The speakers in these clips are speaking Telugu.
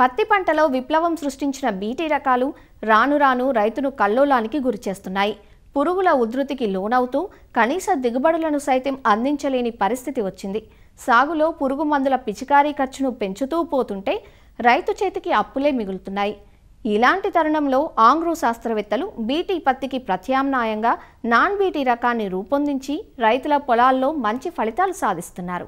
పత్తి పంటలో విప్లవం సృష్టించిన బీటీ రకాలు రాను రాను రైతును కల్లోలానికి గురిచేస్తున్నాయి పురుగుల ఉధృతికి లోనవుతూ కనీస దిగుబడులను సైతం అందించలేని పరిస్థితి వచ్చింది సాగులో పురుగు మందుల పిచికారీ ఖర్చును పెంచుతూ పోతుంటే రైతు చేతికి అప్పులే మిగులుతున్నాయి ఇలాంటి తరుణంలో ఆంగ్రో శాస్త్రవేత్తలు బీటీ పత్తికి ప్రత్యామ్నాయంగా నాన్ బీటీ రకాన్ని రూపొందించి రైతుల పొలాల్లో మంచి ఫలితాలు సాధిస్తున్నారు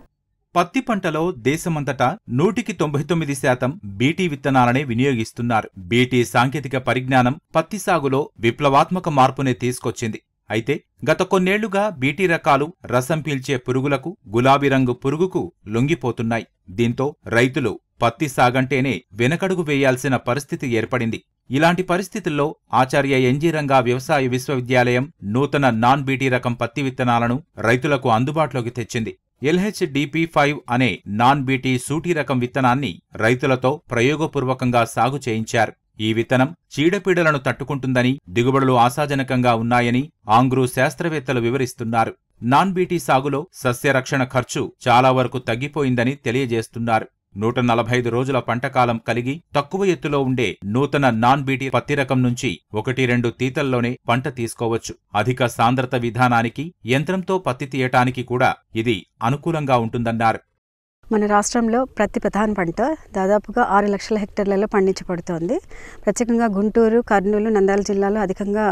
పత్తి పంటలో దేశమంతటా నూటికి తొంభై తొమ్మిది శాతం బీటీ విత్తనాలనే వినియోగిస్తున్నారు బీటీ సాంకేతిక పరిజ్ఞానం పత్తి సాగులో విప్లవాత్మక మార్పునే తీసుకొచ్చింది అయితే గత కొన్నేళ్లుగా బీటీ రకాలు రసం పీల్చే పురుగులకు గులాబీ రంగు పురుగుకు లొంగిపోతున్నాయి దీంతో రైతులు పత్తి సాగంటేనే వెనకడుగు వేయాల్సిన పరిస్థితి ఏర్పడింది ఇలాంటి పరిస్థితుల్లో ఆచార్య ఎన్జీ రంగా వ్యవసాయ విశ్వవిద్యాలయం నూతన నాన్ బీటీ రకం పత్తి విత్తనాలను రైతులకు అందుబాటులోకి తెచ్చింది ఎల్హెచ్డిపి ఫైవ్ అనే నాన్ బీటీ సూటి రకం విత్తనాన్ని రైతులతో ప్రయోగపూర్వకంగా సాగు చేయించారు ఈ విత్తనం చీడపీడలను తట్టుకుంటుందని దిగుబడులు ఆశాజనకంగా ఉన్నాయని ఆంగ్రూ శాస్త్రవేత్తలు వివరిస్తున్నారు నాన్ బీటీ సాగులో సస్యరక్షణ ఖర్చు చాలా వరకు తగ్గిపోయిందని తెలియజేస్తున్నారు నూట నలభై ఐదు రోజుల పంటకాలం కలిగి తక్కువ ఎత్తులో ఉండే నూతన నాన్ బీటీ పత్తి రకం నుంచి ఒకటి రెండు తీతల్లోనే పంట తీసుకోవచ్చు అధిక సాంద్రత విధానానికి యంత్రంతో పత్తి తీయటానికి కూడా ఇది అనుకూలంగా ఉంటుందన్నారు మన రాష్ట్రంలో ప్రతి ప్రధాన పంట దాదాపుగా ఆరు లక్షల హెక్టార్లలో పండించబడుతోంది ప్రత్యేకంగా గుంటూరు కర్నూలు నంద్యాల జిల్లాలో అధికంగా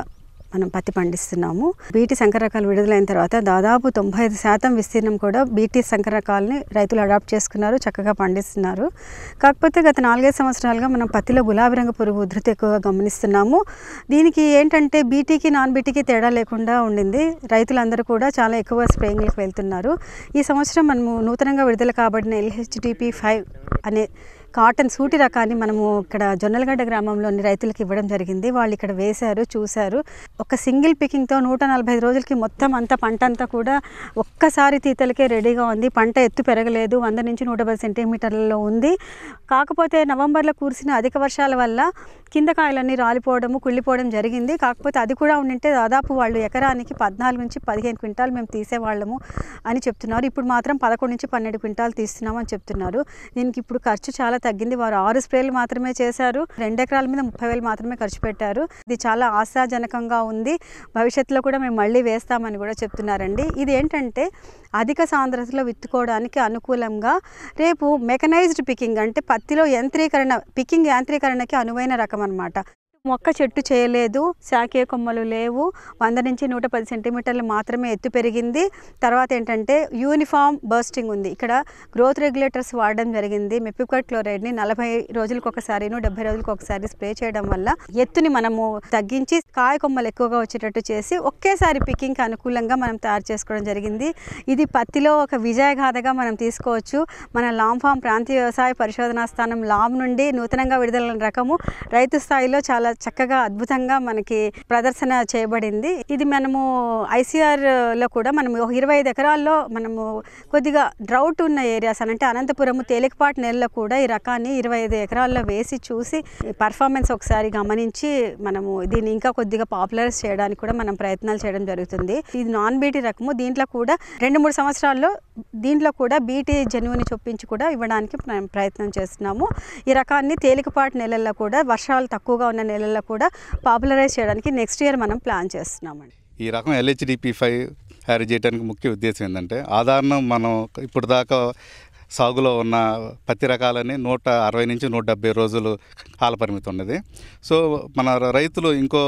మనం పత్తి పండిస్తున్నాము బీటీ సంకర రకాలు విడుదలైన తర్వాత దాదాపు తొంభై ఐదు శాతం విస్తీర్ణం కూడా బీటీ సంకర రకాలని రైతులు అడాప్ట్ చేసుకున్నారు చక్కగా పండిస్తున్నారు కాకపోతే గత నాలుగైదు సంవత్సరాలుగా మనం పత్తిలో గులాబీ రంగు పురుగు ఉధృతి ఎక్కువగా గమనిస్తున్నాము దీనికి ఏంటంటే బీటీకి నాన్ బీటీకి తేడా లేకుండా ఉండింది రైతులందరూ కూడా చాలా ఎక్కువ స్ప్రేయింగ్లకు వెళ్తున్నారు ఈ సంవత్సరం మనము నూతనంగా విడుదల కాబడిన ఎల్హెచ్డిపి ఫైవ్ అనే కాటన్ సూటి రకాన్ని మనము ఇక్కడ జొన్నలగడ్డ గ్రామంలోని రైతులకు ఇవ్వడం జరిగింది వాళ్ళు ఇక్కడ వేశారు చూశారు ఒక సింగిల్ పికింగ్తో నూట నలభై రోజులకి మొత్తం అంత పంట అంతా కూడా ఒక్కసారి తీతలకే రెడీగా ఉంది పంట ఎత్తు పెరగలేదు వంద నుంచి నూట పది సెంటీమీటర్లలో ఉంది కాకపోతే నవంబర్లో కురిసిన అధిక వర్షాల వల్ల కింద కాయలన్నీ రాలిపోవడము కుళ్ళిపోవడం జరిగింది కాకపోతే అది కూడా ఉండింటే దాదాపు వాళ్ళు ఎకరానికి పద్నాలుగు నుంచి పదిహేను క్వింటాలు మేము తీసేవాళ్ళము అని చెప్తున్నారు ఇప్పుడు మాత్రం పదకొండు నుంచి పన్నెండు క్వింటాలు తీస్తున్నాం అని చెప్తున్నారు దీనికి ఇప్పుడు ఖర్చు చాలా తగ్గింది వారు ఆరు స్ప్రేలు మాత్రమే చేశారు రెండు ఎకరాల మీద ముప్పై వేలు మాత్రమే ఖర్చు పెట్టారు ఇది చాలా ఆశాజనకంగా ఉంది భవిష్యత్తులో కూడా మేము మళ్ళీ వేస్తామని కూడా చెప్తున్నారండి ఇది ఏంటంటే అధిక సాంద్రతలో విత్తుకోవడానికి అనుకూలంగా రేపు మెకనైజ్డ్ పికింగ్ అంటే పత్తిలో యంత్రీకరణ పికింగ్ యాంత్రీకరణకి అనువైన రకం అనమాట మొక్క చెట్టు చేయలేదు శాఖీయ కొమ్మలు లేవు వంద నుంచి నూట పది సెంటీమీటర్లు మాత్రమే ఎత్తు పెరిగింది తర్వాత ఏంటంటే యూనిఫామ్ బర్స్టింగ్ ఉంది ఇక్కడ గ్రోత్ రెగ్యులేటర్స్ వాడడం జరిగింది మెప్పికట్ క్లోరైడ్ని నలభై రోజులకు ఒకసారిను డెబ్బై రోజులకు ఒకసారి స్ప్రే చేయడం వల్ల ఎత్తుని మనము తగ్గించి కాయ కొమ్మలు ఎక్కువగా వచ్చేటట్టు చేసి ఒకేసారి పికింగ్కి అనుకూలంగా మనం తయారు చేసుకోవడం జరిగింది ఇది పత్తిలో ఒక విజయగాథగా మనం తీసుకోవచ్చు మన లాంఫామ్ ప్రాంతీయ వ్యవసాయ పరిశోధనా స్థానం లాబ్ నుండి నూతనంగా విడుదల రకము రైతు స్థాయిలో చాలా చక్కగా అద్భుతంగా మనకి ప్రదర్శన చేయబడింది ఇది మనము ఐసీఆర్ లో కూడా మనము ఇరవై ఐదు ఎకరాల్లో మనము కొద్దిగా డ్రౌట్ ఉన్న ఏరియాస్ అని అంటే అనంతపురం తేలికపాటి నెలలో కూడా ఈ రకాన్ని ఇరవై ఐదు ఎకరాల్లో వేసి చూసి పర్ఫార్మెన్స్ ఒకసారి గమనించి మనము దీన్ని ఇంకా కొద్దిగా పాపులరైజ్ చేయడానికి కూడా మనం ప్రయత్నాలు చేయడం జరుగుతుంది ఇది నాన్ బీటీ రకము దీంట్లో కూడా రెండు మూడు సంవత్సరాల్లో దీంట్లో కూడా బీటీ జన్యువుని చొప్పించి కూడా ఇవ్వడానికి ప్రయత్నం చేస్తున్నాము ఈ రకాన్ని తేలికపాటి నేలల్లో కూడా వర్షాలు తక్కువగా ఉన్న నెల స్కూళ్ళల్లో కూడా పాపులరైజ్ చేయడానికి నెక్స్ట్ ఇయర్ మనం ప్లాన్ చేస్తున్నామండి ఈ రకం ఎల్హెచ్డిపి ఫైవ్ హ్యారీ చేయడానికి ముఖ్య ఉద్దేశం ఏంటంటే ఆధారణ మనం ఇప్పుడు దాకా సాగులో ఉన్న పత్తి రకాలని నూట అరవై నుంచి నూట డెబ్బై రోజులు కాలపరిమితి ఉన్నది సో మన రైతులు ఇంకో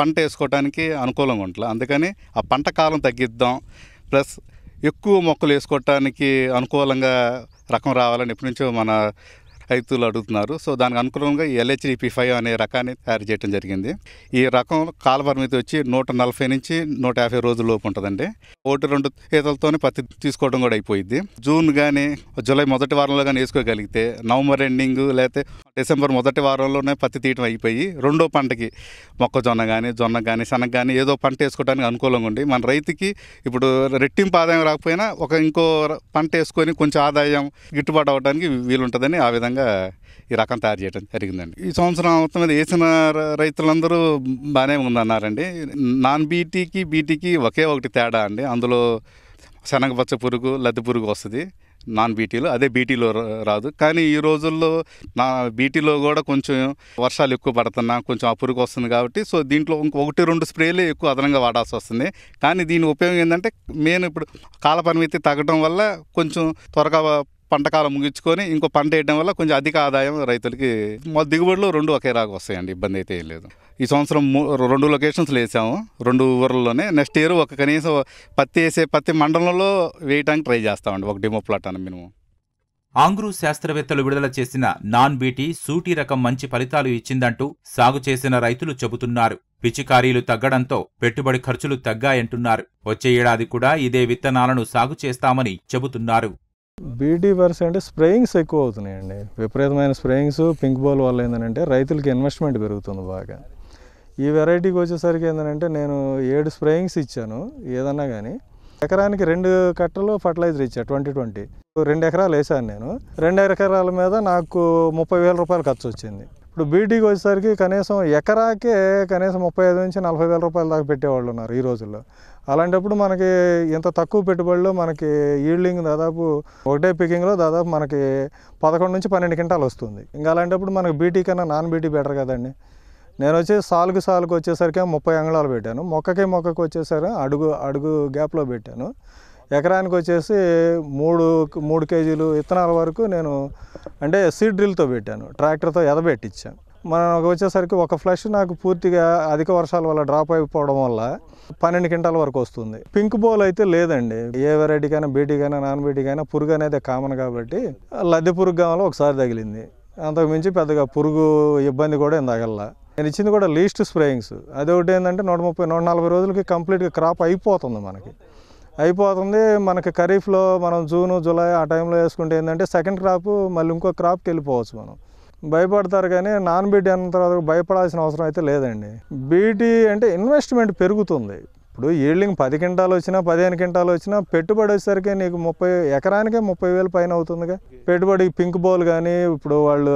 పంట వేసుకోవడానికి అనుకూలంగా ఉంటుంది అందుకని ఆ పంట కాలం తగ్గిద్దాం ప్లస్ ఎక్కువ మొక్కలు వేసుకోవటానికి అనుకూలంగా రకం రావాలని ఎప్పటి నుంచో మన రైతులు అడుగుతున్నారు సో దానికి అనుకూలంగా ఎల్హెచ్డిపి ఫైవ్ అనే రకాన్ని తయారు చేయడం జరిగింది ఈ రకం కాల పరిమితి వచ్చి నూట నలభై నుంచి నూట యాభై రోజుల లోపు ఉంటుందండి ఒకటి రెండు ఈతలతోనే పత్తి తీసుకోవడం కూడా అయిపోయింది జూన్ కానీ జూలై మొదటి వారంలో కానీ వేసుకోగలిగితే నవంబర్ ఎండింగ్ లేకపోతే డిసెంబర్ మొదటి వారంలోనే పత్తి తీయటం అయిపోయి రెండో పంటకి మొక్కజొన్న కానీ జొన్న కానీ శనగ కానీ ఏదో పంట వేసుకోవడానికి అనుకూలంగా ఉండి మన రైతుకి ఇప్పుడు రెట్టింపు ఆదాయం రాకపోయినా ఒక ఇంకో పంట వేసుకొని కొంచెం ఆదాయం గిట్టుబాటు అవ్వడానికి వీలుంటుందని ఆ విధంగా విధంగా ఈ రకం తయారు చేయడం జరిగిందండి ఈ సంవత్సరం మొత్తం మీద వేసిన రైతులందరూ బాగానే ఉందన్నారండి నాన్ బీటీకి బీటీకి ఒకే ఒకటి తేడా అండి అందులో శనగపచ్చ పురుగు లద్దె పురుగు వస్తుంది నాన్ బీటీలో అదే బీటీలో రాదు కానీ ఈ రోజుల్లో నా బీటీలో కూడా కొంచెం వర్షాలు ఎక్కువ పడుతున్నా కొంచెం ఆ పురుగు వస్తుంది కాబట్టి సో దీంట్లో ఇంకొకటి రెండు స్ప్రేలే ఎక్కువ అదనంగా వాడాల్సి వస్తుంది కానీ దీని ఉపయోగం ఏంటంటే మెయిన్ ఇప్పుడు కాల పరిమితి తగ్గడం వల్ల కొంచెం త్వరగా పంటకాలం ముగించుకొని ఇంకో పంట వేయడం వల్ల కొంచెం అధిక ఆదాయం రైతులకి మా దిగుబడిలో రెండు ఒకే రాగా వస్తాయండి ఇబ్బంది అయితే ఏం లేదు ఈ సంవత్సరం రెండు లొకేషన్స్లో వేసాము రెండు ఊర్లలోనే నెక్స్ట్ ఇయర్ ఒక కనీసం పత్తి వేసే పత్తి మండలంలో వేయడానికి ట్రై చేస్తామండి ఒక డిమో ప్లాట్ అని మినిమం ఆంగ్రూ శాస్త్రవేత్తలు విడుదల చేసిన నాన్ బీటీ సూటి రకం మంచి ఫలితాలు ఇచ్చిందంటూ సాగు చేసిన రైతులు చెబుతున్నారు పిచికారీలు తగ్గడంతో పెట్టుబడి ఖర్చులు తగ్గాయంటున్నారు వచ్చే ఏడాది కూడా ఇదే విత్తనాలను సాగు చేస్తామని చెబుతున్నారు బీటీ వర్స్ అంటే స్ప్రేయింగ్స్ ఎక్కువ అవుతున్నాయండి విపరీతమైన స్ప్రేయింగ్స్ పింక్ బాల్ వల్ల ఏంటంటే రైతులకి ఇన్వెస్ట్మెంట్ పెరుగుతుంది బాగా ఈ వెరైటీకి వచ్చేసరికి ఏంటంటే నేను ఏడు స్ప్రేయింగ్స్ ఇచ్చాను ఏదన్నా కానీ ఎకరానికి రెండు కట్టలు ఫర్టిలైజర్ ఇచ్చా ట్వంటీ ట్వంటీ రెండు ఎకరాలు వేసాను నేను రెండు ఎకరాల మీద నాకు ముప్పై వేల రూపాయలు ఖర్చు వచ్చింది ఇప్పుడు బీటీకి వచ్చేసరికి కనీసం ఎకరాకే కనీసం ముప్పై ఐదు నుంచి నలభై వేల రూపాయల దాకా పెట్టేవాళ్ళు ఉన్నారు ఈ రోజుల్లో అలాంటప్పుడు మనకి ఇంత తక్కువ పెట్టుబడిలో మనకి ఈల్డింగ్ దాదాపు ఒకటే పికింగ్లో దాదాపు మనకి పదకొండు నుంచి పన్నెండు క్వింటాలు వస్తుంది ఇంకా అలాంటప్పుడు మనకి బీటీ కన్నా నాన్ బీటీ బెటర్ కదండి నేను వచ్చి సాల్కు సాల్కు వచ్చేసరికి ముప్పై అంగళాలు పెట్టాను మొక్కకి మొక్కకు వచ్చేసరికి అడుగు అడుగు గ్యాప్లో పెట్టాను ఎకరానికి వచ్చేసి మూడు మూడు కేజీలు విత్తనాల వరకు నేను అంటే సీడ్ డ్రిల్తో పెట్టాను ట్రాక్టర్తో ఎదబెట్టించాను మనం వచ్చేసరికి ఒక ఫ్లష్ నాకు పూర్తిగా అధిక వర్షాల వల్ల డ్రాప్ అయిపోవడం వల్ల పన్నెండు క్వింటాల వరకు వస్తుంది పింక్ బోల్ అయితే లేదండి ఏ బీటీ కైనా నాన్ కైనా పురుగు అనేది కామన్ కాబట్టి లద్దె పురుగు కావాలో ఒకసారి తగిలింది అంతకుమించి పెద్దగా పురుగు ఇబ్బంది కూడా నేను తగల్లా నేను ఇచ్చింది కూడా లీస్ట్ స్ప్రేయింగ్స్ అదొకటి ఏంటంటే నూట ముప్పై నూట నలభై రోజులకి కంప్లీట్గా క్రాప్ అయిపోతుంది మనకి అయిపోతుంది మనకి ఖరీఫ్లో మనం జూను జూలై ఆ టైంలో వేసుకుంటే ఏంటంటే సెకండ్ క్రాప్ మళ్ళీ ఇంకో క్రాప్కి వెళ్ళిపోవచ్చు మనం భయపడతారు కానీ నాన్ బీటీ అన్న తర్వాత భయపడాల్సిన అవసరం అయితే లేదండి బీటీ అంటే ఇన్వెస్ట్మెంట్ పెరుగుతుంది ఇప్పుడు ఈల్డింగ్ పది క్వింటాలు వచ్చినా పదిహేను క్వింటాలు వచ్చినా పెట్టుబడి వచ్చేసరికి నీకు ముప్పై ఎకరానికే ముప్పై వేలు పైన అవుతుందిగా పెట్టుబడి పింక్ బౌల్ కానీ ఇప్పుడు వాళ్ళు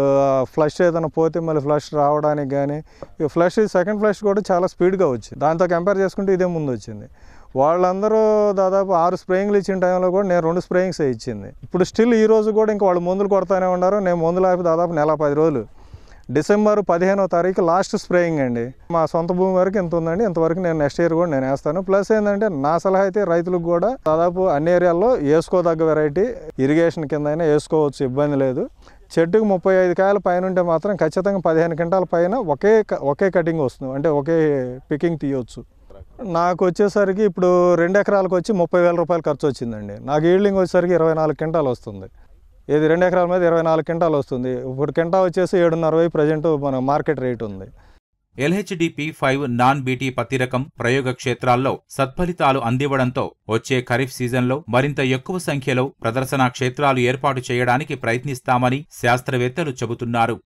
ఫ్లష్ ఏదైనా పోతే మళ్ళీ ఫ్లష్ రావడానికి కానీ ఫ్లష్ సెకండ్ ఫ్లష్ కూడా చాలా స్పీడ్గా వచ్చింది దాంతో కంపేర్ చేసుకుంటే ఇదే ముందు వచ్చింది వాళ్ళందరూ దాదాపు ఆరు స్ప్రేయింగ్లు ఇచ్చిన టైంలో కూడా నేను రెండు స్ప్రేయింగ్స్ ఇచ్చింది ఇప్పుడు స్టిల్ ఈ రోజు కూడా ఇంకా వాళ్ళు మందులు కొడతానే ఉన్నారు నేను మందులు ఆపి దాదాపు నెల పది రోజులు డిసెంబర్ పదిహేనో తారీఖు లాస్ట్ స్ప్రేయింగ్ అండి మా సొంత భూమి వరకు ఎంత ఉందండి ఇంతవరకు నేను నెక్స్ట్ ఇయర్ కూడా నేను వేస్తాను ప్లస్ ఏంటంటే నా సలహా అయితే రైతులకు కూడా దాదాపు అన్ని ఏరియాల్లో వేసుకోదగ్గ వెరైటీ ఇరిగేషన్ కింద అయినా వేసుకోవచ్చు ఇబ్బంది లేదు చెట్టుకు ముప్పై ఐదు కాయల పైన ఉంటే మాత్రం ఖచ్చితంగా పదిహేను క్వింటాల పైన ఒకే ఒకే కటింగ్ వస్తుంది అంటే ఒకే పికింగ్ తీయవచ్చు నాకు వచ్చేసరికి ఇప్పుడు రెండు ఎకరాలకు వచ్చి ముప్పై వేల రూపాయలు ఖర్చు వచ్చిందండి నాకు ఈల్డింగ్ వచ్చేసరికి ఇరవై నాలుగు కింటాలు వస్తుంది ఇది రెండు ఎకరాల మీద ఇరవై నాలుగు కింటాలు వస్తుంది ఇప్పుడు కింటా వచ్చేసి ఏడున్నర వై ప్రజెంట్ మన మార్కెట్ రేట్ ఉంది ఎల్హెచ్డిపి ఫైవ్ నాన్ బీటీ పత్తి రకం ప్రయోగ క్షేత్రాల్లో సత్ఫలితాలు అందివ్వడంతో వచ్చే ఖరీఫ్ సీజన్లో మరింత ఎక్కువ సంఖ్యలో ప్రదర్శన క్షేత్రాలు ఏర్పాటు చేయడానికి ప్రయత్నిస్తామని శాస్త్రవేత్తలు చెబుతున్నారు